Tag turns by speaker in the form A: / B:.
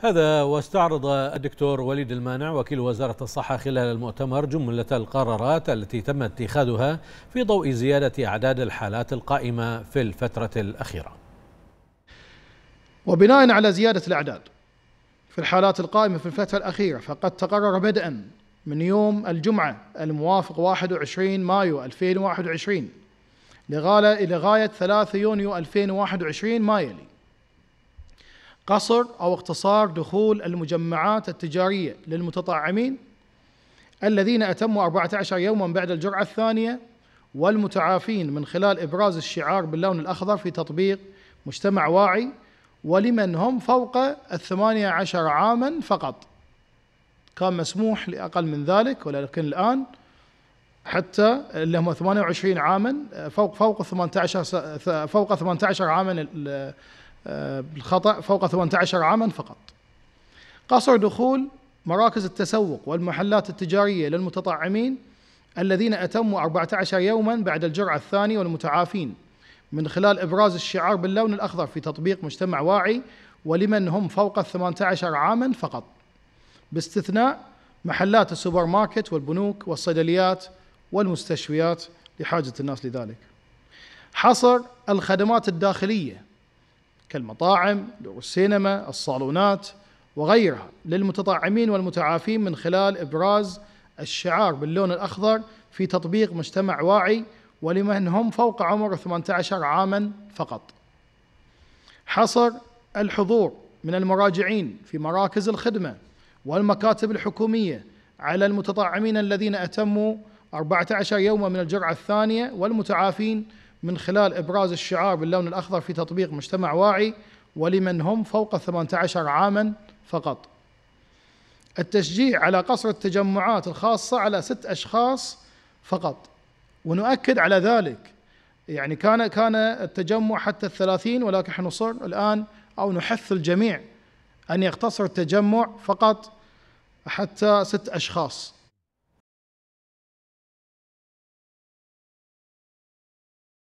A: هذا واستعرض الدكتور وليد المانع وكيل وزارة الصحة خلال المؤتمر جملة القرارات التي تم اتخاذها في ضوء زيادة أعداد الحالات القائمة في الفترة الأخيرة وبناء على زيادة الأعداد في الحالات القائمة في الفترة الأخيرة فقد تقرر بدءا من يوم الجمعة الموافق 21 مايو 2021 لغاية 3 يونيو 2021 ما يلي قصر او اقتصار دخول المجمعات التجاريه للمتطعمين الذين اتموا 14 يوما بعد الجرعه الثانيه والمتعافين من خلال ابراز الشعار باللون الاخضر في تطبيق مجتمع واعي ولمن هم فوق الثمانية عشر عاما فقط كان مسموح لأقل من ذلك ولكن الآن حتى اللي هم 28 عاما فوق فوق 18 فوق 18 عاما بالخطأ فوق 18 عاما فقط قصر دخول مراكز التسوق والمحلات التجارية للمتطعمين الذين أتموا 14 يوما بعد الجرعة الثانية والمتعافين من خلال إبراز الشعار باللون الأخضر في تطبيق مجتمع واعي ولمن هم فوق 18 عاما فقط باستثناء محلات السوبر ماركت والبنوك والصيدليات والمستشفيات لحاجة الناس لذلك حصر الخدمات الداخلية كالمطاعم دور السينما الصالونات وغيرها للمتطعمين والمتعافين من خلال إبراز الشعار باللون الأخضر في تطبيق مجتمع واعي ولمن هم فوق عمر 18 عاما فقط حصر الحضور من المراجعين في مراكز الخدمة والمكاتب الحكومية على المتطعمين الذين أتموا 14 يوما من الجرعة الثانية والمتعافين من خلال إبراز الشعار باللون الأخضر في تطبيق مجتمع واعي ولمن هم فوق 18 عاما فقط التشجيع على قصر التجمعات الخاصة على ست أشخاص فقط ونؤكد على ذلك يعني كان كان التجمع حتى الثلاثين ولكن احنا نصر الآن أو نحث الجميع أن يقتصر التجمع فقط حتى ست أشخاص